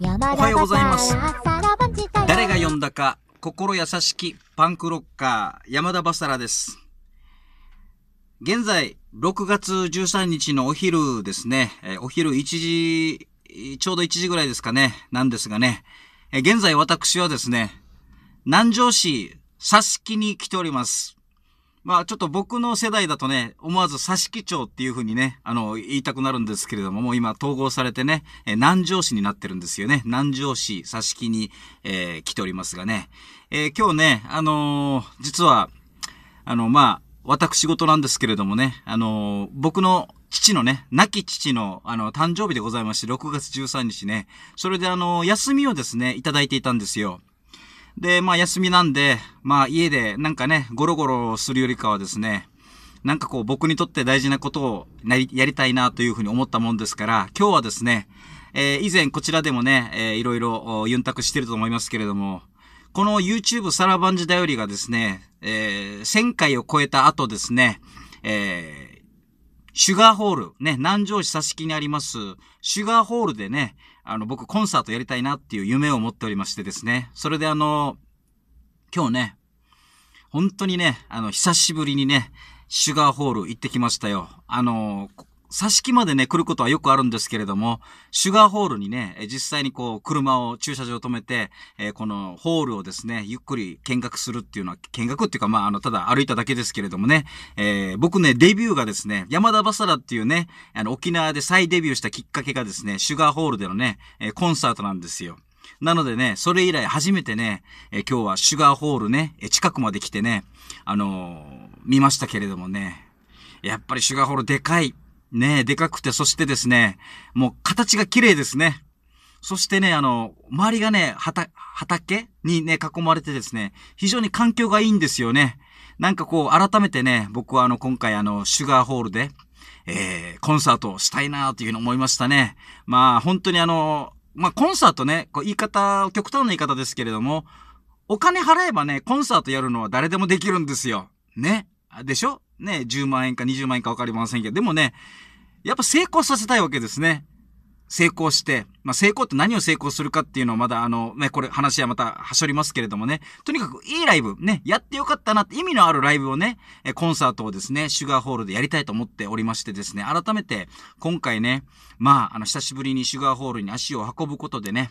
おはようございます誰が呼んだか心優しきパンクロッカー山田バサラです現在6月13日のお昼ですねお昼1時ちょうど1時ぐらいですかねなんですがね現在私はですね南城市佐々木に来ておりますまあちょっと僕の世代だとね、思わず佐敷町っていう風にね、あの、言いたくなるんですけれども、もう今統合されてね、え南城市になってるんですよね。南城市、佐敷に、えー、来ておりますがね。えー、今日ね、あのー、実は、あの、まあ、私事なんですけれどもね、あの僕の父のね、亡き父の、あの、誕生日でございまして、6月13日ね、それであの、休みをですね、いただいていたんですよ。で、まあ休みなんで、まあ家でなんかね、ゴロゴロするよりかはですね、なんかこう僕にとって大事なことをやりたいなというふうに思ったもんですから、今日はですね、えー、以前こちらでもね、えー、いろいろユンタクしてると思いますけれども、この YouTube サラバンジだよりがですね、えー、1000回を超えた後ですね、えーシュガーホール、ね、南城市佐敷にあります、シュガーホールでね、あの、僕コンサートやりたいなっていう夢を持っておりましてですね、それであの、今日ね、本当にね、あの、久しぶりにね、シュガーホール行ってきましたよ。あの、挿し木までね、来ることはよくあるんですけれども、シュガーホールにね、実際にこう、車を駐車場止めて、えー、このホールをですね、ゆっくり見学するっていうのは、見学っていうか、まあ、あの、ただ歩いただけですけれどもね、えー、僕ね、デビューがですね、山田バサラっていうね、あの、沖縄で再デビューしたきっかけがですね、シュガーホールでのね、えコンサートなんですよ。なのでね、それ以来初めてね、え今日はシュガーホールね、え近くまで来てね、あのー、見ましたけれどもね、やっぱりシュガーホールでかい。ねえ、でかくて、そしてですね、もう形が綺麗ですね。そしてね、あの、周りがね、畑にね、囲まれてですね、非常に環境がいいんですよね。なんかこう、改めてね、僕はあの、今回あの、シュガーホールで、えー、コンサートをしたいなというふうに思いましたね。まあ、本当にあの、まあ、コンサートね、こう言い方、極端な言い方ですけれども、お金払えばね、コンサートやるのは誰でもできるんですよ。ね。でしょね、10万円か20万円かわかりませんけど、でもね、やっぱ成功させたいわけですね。成功して、まあ、成功って何を成功するかっていうのはまだあの、ね、これ話はまたはしょりますけれどもね、とにかくいいライブ、ね、やってよかったなって意味のあるライブをね、コンサートをですね、シュガーホールでやりたいと思っておりましてですね、改めて今回ね、まあ、あの、久しぶりにシュガーホールに足を運ぶことでね、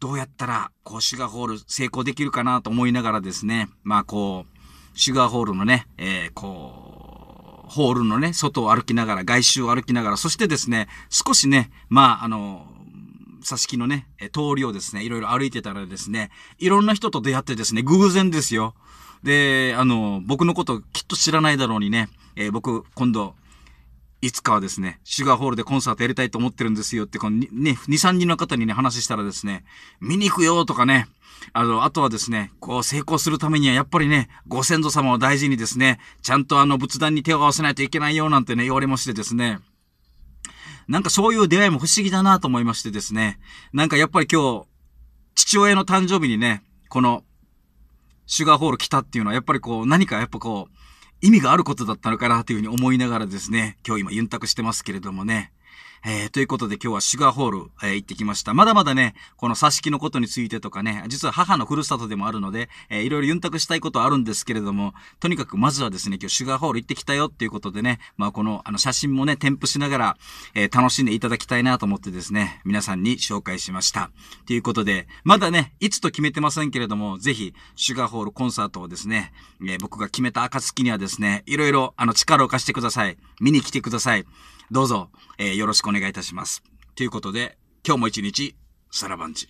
どうやったら、こう、シュガーホール成功できるかなと思いながらですね、まあこう、シュガーホールのね、えー、こう、ホールのね、外を歩きながら、外周を歩きながら、そしてですね、少しね、まあ、あの、挿し木のね、通りをですね、いろいろ歩いてたらですね、いろんな人と出会ってですね、偶然ですよ。で、あの、僕のこときっと知らないだろうにね、えー、僕、今度、いつかはですね、シュガーホールでコンサートやりたいと思ってるんですよって、このね、2、3人の方にね、話したらですね、見に行くよとかね、あの、あとはですね、こう成功するためにはやっぱりね、ご先祖様を大事にですね、ちゃんとあの仏壇に手を合わせないといけないよなんてね、言われましてですね、なんかそういう出会いも不思議だなと思いましてですね、なんかやっぱり今日、父親の誕生日にね、この、シュガーホール来たっていうのは、やっぱりこう、何かやっぱこう、意味があることだったのかなというふうに思いながらですね、今日今、ユンタクしてますけれどもね。えー、ということで今日はシュガーホール、えー、行ってきました。まだまだね、この挿し木のことについてとかね、実は母のふるさとでもあるので、えー、いろいろユンタクしたいことはあるんですけれども、とにかくまずはですね、今日シュガーホール行ってきたよっていうことでね、まあこの、あの写真もね、添付しながら、えー、楽しんでいただきたいなと思ってですね、皆さんに紹介しました。ということで、まだね、いつと決めてませんけれども、ぜひ、シュガーホールコンサートをですね、えー、僕が決めた暁にはですね、いろいろ、あの、力を貸してください。見に来てください。どうぞ、えー、よろしくお願いします。願いいたします。ということで、今日も一日、さらばんち。